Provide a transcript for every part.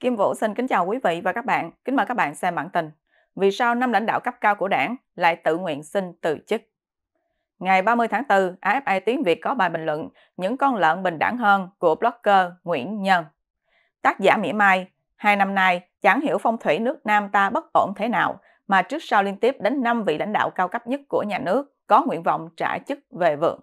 Kim Vũ xin kính chào quý vị và các bạn. Kính mời các bạn xem bản tin. Vì sao năm lãnh đạo cấp cao của đảng lại tự nguyện xin từ chức? Ngày 30 tháng 4, AFA Tiếng Việt có bài bình luận Những con lợn bình đẳng hơn của blogger Nguyễn Nhân. Tác giả Mỹ mai, hai năm nay chẳng hiểu phong thủy nước Nam ta bất ổn thế nào mà trước sau liên tiếp đến 5 vị lãnh đạo cao cấp nhất của nhà nước có nguyện vọng trả chức về vượng.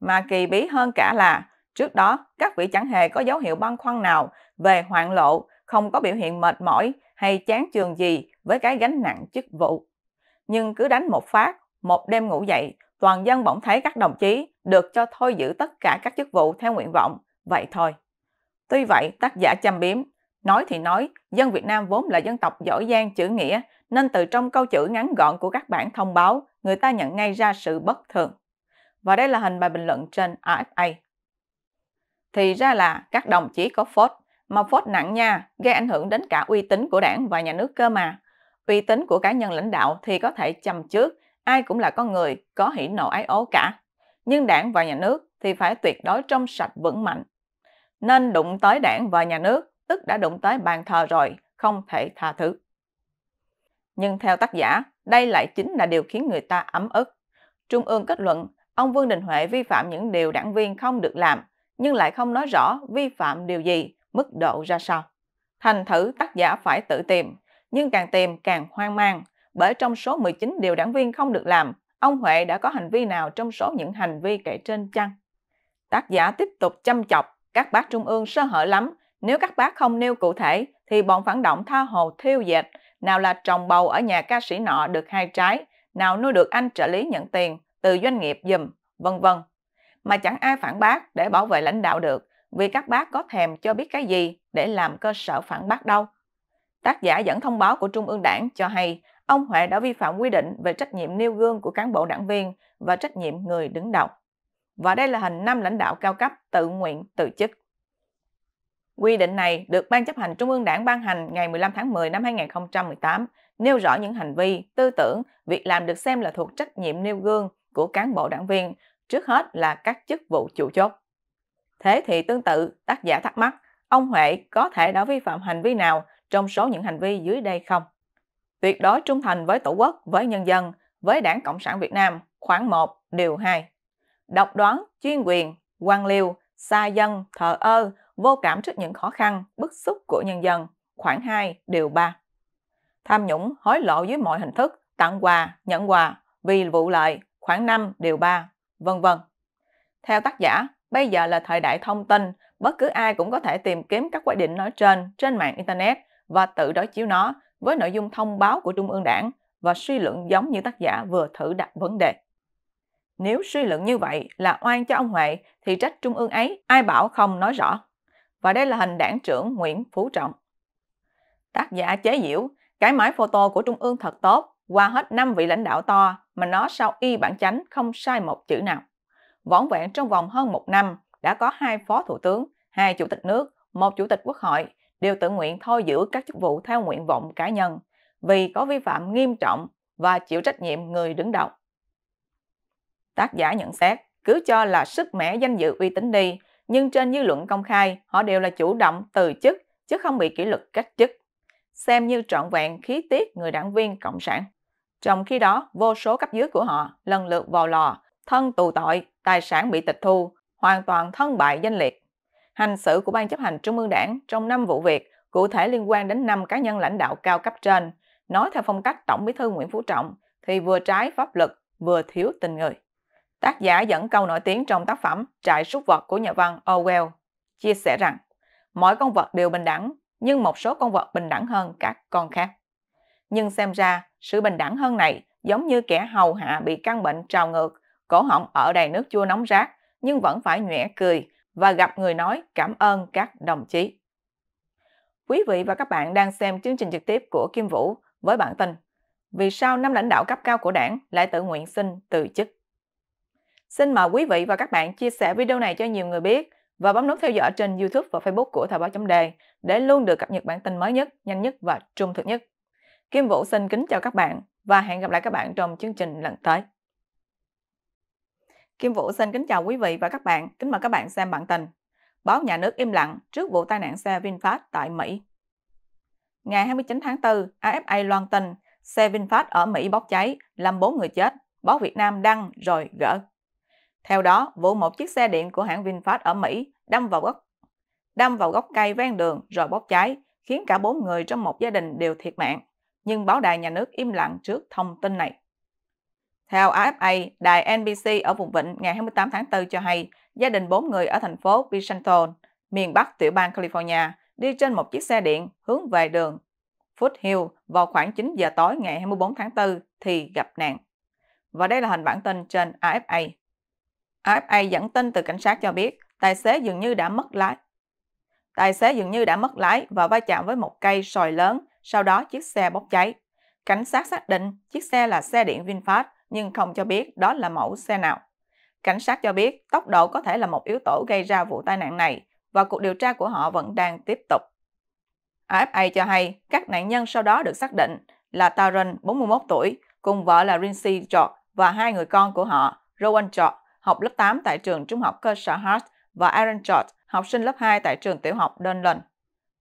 Mà kỳ bí hơn cả là trước đó các vị chẳng hề có dấu hiệu băn khoăn nào về hoạn lộ không có biểu hiện mệt mỏi hay chán chường gì với cái gánh nặng chức vụ. Nhưng cứ đánh một phát, một đêm ngủ dậy, toàn dân bỗng thấy các đồng chí được cho thôi giữ tất cả các chức vụ theo nguyện vọng, vậy thôi. Tuy vậy, tác giả chăm biếm, nói thì nói, dân Việt Nam vốn là dân tộc giỏi giang chữ nghĩa, nên từ trong câu chữ ngắn gọn của các bản thông báo, người ta nhận ngay ra sự bất thường. Và đây là hình bài bình luận trên AFA. Thì ra là các đồng chí có phốt, mà phốt nặng nha, gây ảnh hưởng đến cả uy tín của đảng và nhà nước cơ mà. Uy tín của cá nhân lãnh đạo thì có thể chầm trước, ai cũng là con người, có hỉ nộ ái ố cả. Nhưng đảng và nhà nước thì phải tuyệt đối trong sạch vững mạnh. Nên đụng tới đảng và nhà nước, tức đã đụng tới bàn thờ rồi, không thể tha thứ. Nhưng theo tác giả, đây lại chính là điều khiến người ta ấm ức. Trung ương kết luận, ông Vương Đình Huệ vi phạm những điều đảng viên không được làm, nhưng lại không nói rõ vi phạm điều gì, mức độ ra sao. Thành thử tác giả phải tự tìm, nhưng càng tìm càng hoang mang, bởi trong số 19 điều đảng viên không được làm, ông Huệ đã có hành vi nào trong số những hành vi kể trên chăng? Tác giả tiếp tục chăm chọc, các bác trung ương sơ hở lắm, nếu các bác không nêu cụ thể thì bọn phản động tha hồ thiêu dệt, nào là trồng bầu ở nhà ca sĩ nọ được hai trái, nào nuôi được anh trợ lý nhận tiền từ doanh nghiệp dùm, vân vân. Mà chẳng ai phản bác để bảo vệ lãnh đạo được, vì các bác có thèm cho biết cái gì để làm cơ sở phản bác đâu. Tác giả dẫn thông báo của Trung ương Đảng cho hay ông Huệ đã vi phạm quy định về trách nhiệm nêu gương của cán bộ đảng viên và trách nhiệm người đứng đầu. Và đây là hình năm lãnh đạo cao cấp tự nguyện tự chức. Quy định này được Ban chấp hành Trung ương Đảng ban hành ngày 15 tháng 10 năm 2018, nêu rõ những hành vi, tư tưởng, việc làm được xem là thuộc trách nhiệm nêu gương của cán bộ đảng viên, trước hết là các chức vụ chủ chốt. Thế thì tương tự, tác giả thắc mắc, ông Huệ có thể đã vi phạm hành vi nào trong số những hành vi dưới đây không? Tuyệt đối trung thành với Tổ quốc, với nhân dân, với Đảng Cộng sản Việt Nam, khoảng 1, điều 2. Độc đoán, chuyên quyền, quan liêu, xa dân, thờ ơ, vô cảm trước những khó khăn, bức xúc của nhân dân, khoảng 2, điều 3. Tham nhũng, hối lộ dưới mọi hình thức, tặng quà, nhận quà, vì vụ lợi, khoảng 5, điều 3, vân vân. Theo tác giả, Bây giờ là thời đại thông tin, bất cứ ai cũng có thể tìm kiếm các quy định nói trên trên mạng Internet và tự đối chiếu nó với nội dung thông báo của Trung ương Đảng và suy luận giống như tác giả vừa thử đặt vấn đề. Nếu suy luận như vậy là oan cho ông Huệ thì trách Trung ương ấy ai bảo không nói rõ. Và đây là hình đảng trưởng Nguyễn Phú Trọng. Tác giả chế diễu, cái máy photo của Trung ương thật tốt, qua hết 5 vị lãnh đạo to mà nó sao y bản chánh không sai một chữ nào võn vẹn trong vòng hơn một năm đã có hai phó thủ tướng, hai chủ tịch nước, một chủ tịch quốc hội đều tự nguyện thôi giữ các chức vụ theo nguyện vọng cá nhân vì có vi phạm nghiêm trọng và chịu trách nhiệm người đứng đầu. Tác giả nhận xét, cứ cho là sức mẻ danh dự uy tín đi, nhưng trên dư luận công khai, họ đều là chủ động từ chức, chứ không bị kỷ luật cách chức. Xem như trọn vẹn khí tiết người đảng viên Cộng sản. Trong khi đó, vô số cấp dưới của họ lần lượt vào lò, thân tù tội, tài sản bị tịch thu, hoàn toàn thân bại danh liệt. Hành xử của Ban chấp hành Trung ương Đảng trong 5 vụ việc cụ thể liên quan đến 5 cá nhân lãnh đạo cao cấp trên, nói theo phong cách Tổng bí thư Nguyễn Phú Trọng thì vừa trái pháp luật vừa thiếu tình người. Tác giả dẫn câu nổi tiếng trong tác phẩm Trại súc vật của nhà văn Orwell chia sẻ rằng mỗi con vật đều bình đẳng, nhưng một số con vật bình đẳng hơn các con khác. Nhưng xem ra, sự bình đẳng hơn này giống như kẻ hầu hạ bị căn bệnh trào ngược cổ họng ở đầy nước chua nóng rát nhưng vẫn phải nhẹ cười và gặp người nói cảm ơn các đồng chí. Quý vị và các bạn đang xem chương trình trực tiếp của Kim Vũ với bản tin Vì sao năm lãnh đạo cấp cao của đảng lại tự nguyện xin từ chức? Xin mời quý vị và các bạn chia sẻ video này cho nhiều người biết và bấm nút theo dõi trên YouTube và Facebook của Thời báo chấm đề để luôn được cập nhật bản tin mới nhất, nhanh nhất và trung thực nhất. Kim Vũ xin kính chào các bạn và hẹn gặp lại các bạn trong chương trình lần tới. Kim Vũ xin kính chào quý vị và các bạn. Kính mời các bạn xem bản tin. Báo nhà nước im lặng trước vụ tai nạn xe VinFast tại Mỹ. Ngày 29 tháng 4, AFA loan tin xe VinFast ở Mỹ bốc cháy, làm 4 người chết. Báo Việt Nam đăng rồi gỡ. Theo đó, vụ một chiếc xe điện của hãng VinFast ở Mỹ đâm vào gốc đâm vào gốc cây ven đường rồi bốc cháy, khiến cả 4 người trong một gia đình đều thiệt mạng. Nhưng báo đài nhà nước im lặng trước thông tin này. Theo AFA, đài NBC ở vùng vịnh ngày 28 tháng 4 cho hay, gia đình 4 người ở thành phố Bishanton, miền Bắc tiểu bang California, đi trên một chiếc xe điện hướng về đường Foothill vào khoảng 9 giờ tối ngày 24 tháng 4 thì gặp nạn. Và đây là hình bản tin trên AFA. AFA dẫn tin từ cảnh sát cho biết tài xế dường như đã mất lái. Tài xế dường như đã mất lái và va chạm với một cây sồi lớn, sau đó chiếc xe bốc cháy. Cảnh sát xác định chiếc xe là xe điện VinFast nhưng không cho biết đó là mẫu xe nào. Cảnh sát cho biết tốc độ có thể là một yếu tố gây ra vụ tai nạn này và cuộc điều tra của họ vẫn đang tiếp tục. AFA cho hay các nạn nhân sau đó được xác định là Taran, 41 tuổi, cùng vợ là Rinsey George và hai người con của họ, Rowan George, học lớp 8 tại trường trung học cơ sở Hart và Aaron George, học sinh lớp 2 tại trường tiểu học Dunland.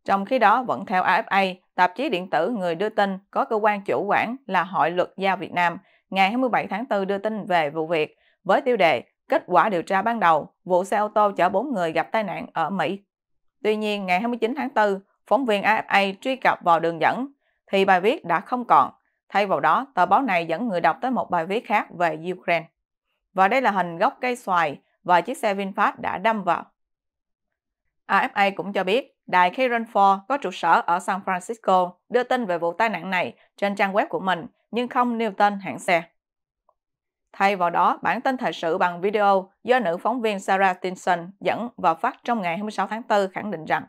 Trong khi đó, vẫn theo AFA, tạp chí điện tử Người đưa tin có cơ quan chủ quản là Hội luật gia Việt Nam ngày 27 tháng 4 đưa tin về vụ việc với tiêu đề Kết quả điều tra ban đầu, vụ xe ô tô chở 4 người gặp tai nạn ở Mỹ. Tuy nhiên, ngày 29 tháng 4, phóng viên AFA truy cập vào đường dẫn, thì bài viết đã không còn. Thay vào đó, tờ báo này dẫn người đọc tới một bài viết khác về Ukraine. Và đây là hình gốc cây xoài và chiếc xe VinFast đã đâm vào. AFA cũng cho biết, đài Karen Ford có trụ sở ở San Francisco đưa tin về vụ tai nạn này trên trang web của mình nhưng không nêu tên hãng xe. Thay vào đó, bản tin thời sự bằng video do nữ phóng viên Sarah Tinson dẫn và phát trong ngày 26 tháng 4 khẳng định rằng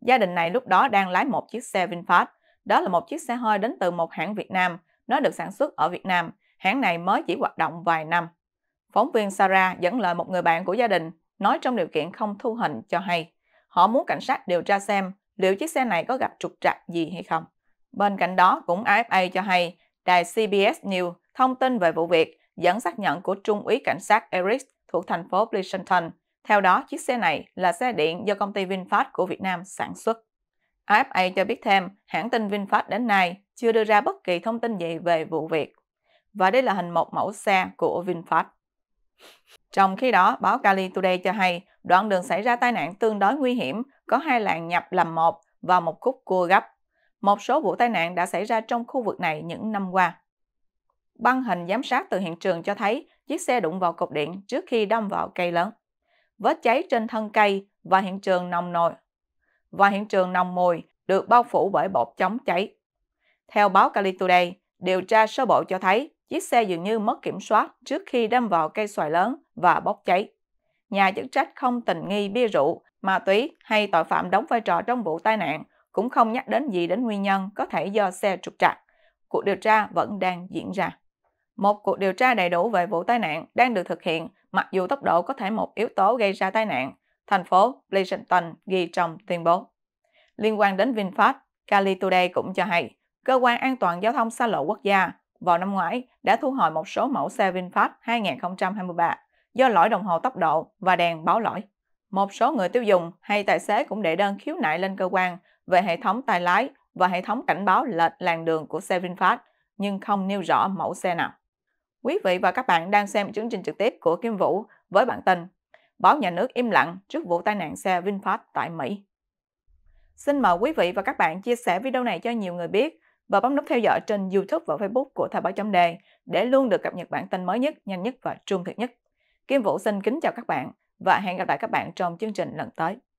gia đình này lúc đó đang lái một chiếc xe VinFast. Đó là một chiếc xe hơi đến từ một hãng Việt Nam. Nó được sản xuất ở Việt Nam. Hãng này mới chỉ hoạt động vài năm. Phóng viên Sarah dẫn lời một người bạn của gia đình nói trong điều kiện không thu hình cho hay. Họ muốn cảnh sát điều tra xem liệu chiếc xe này có gặp trục trặc gì hay không. Bên cạnh đó cũng AFA cho hay đài CBS News thông tin về vụ việc dẫn xác nhận của Trung úy Cảnh sát Eric thuộc thành phố Pleasanton. Theo đó, chiếc xe này là xe điện do công ty VinFast của Việt Nam sản xuất. AFA cho biết thêm, hãng tin VinFast đến nay chưa đưa ra bất kỳ thông tin gì về vụ việc. Và đây là hình một mẫu xe của VinFast. Trong khi đó, báo Cali Today cho hay, đoạn đường xảy ra tai nạn tương đối nguy hiểm, có hai làn nhập làm một và một khúc cua gấp một số vụ tai nạn đã xảy ra trong khu vực này những năm qua. Băng hình giám sát từ hiện trường cho thấy chiếc xe đụng vào cột điện trước khi đâm vào cây lớn. Vết cháy trên thân cây và hiện trường nồng nồi và hiện trường nồng mùi được bao phủ bởi bột chống cháy. Theo báo Cali Today, điều tra sơ bộ cho thấy chiếc xe dường như mất kiểm soát trước khi đâm vào cây xoài lớn và bốc cháy. Nhà chức trách không tình nghi bia rượu, ma túy hay tội phạm đóng vai trò trong vụ tai nạn cũng không nhắc đến gì đến nguyên nhân có thể do xe trục trặc. Cuộc điều tra vẫn đang diễn ra. Một cuộc điều tra đầy đủ về vụ tai nạn đang được thực hiện mặc dù tốc độ có thể một yếu tố gây ra tai nạn, thành phố Pleasanton ghi trong tuyên bố. Liên quan đến VinFast, Cali Today cũng cho hay, Cơ quan An toàn Giao thông xa lộ quốc gia vào năm ngoái đã thu hồi một số mẫu xe VinFast 2023 do lỗi đồng hồ tốc độ và đèn báo lỗi. Một số người tiêu dùng hay tài xế cũng đệ đơn khiếu nại lên cơ quan về hệ thống tay lái và hệ thống cảnh báo lệch làn đường của xe VinFast, nhưng không nêu rõ mẫu xe nào. Quý vị và các bạn đang xem chương trình trực tiếp của Kim Vũ với bản tin Báo nhà nước im lặng trước vụ tai nạn xe VinFast tại Mỹ. Xin mời quý vị và các bạn chia sẻ video này cho nhiều người biết và bấm nút theo dõi trên YouTube và Facebook của Thời báo chấm đề để luôn được cập nhật bản tin mới nhất, nhanh nhất và trung thực nhất. Kim Vũ xin kính chào các bạn và hẹn gặp lại các bạn trong chương trình lần tới.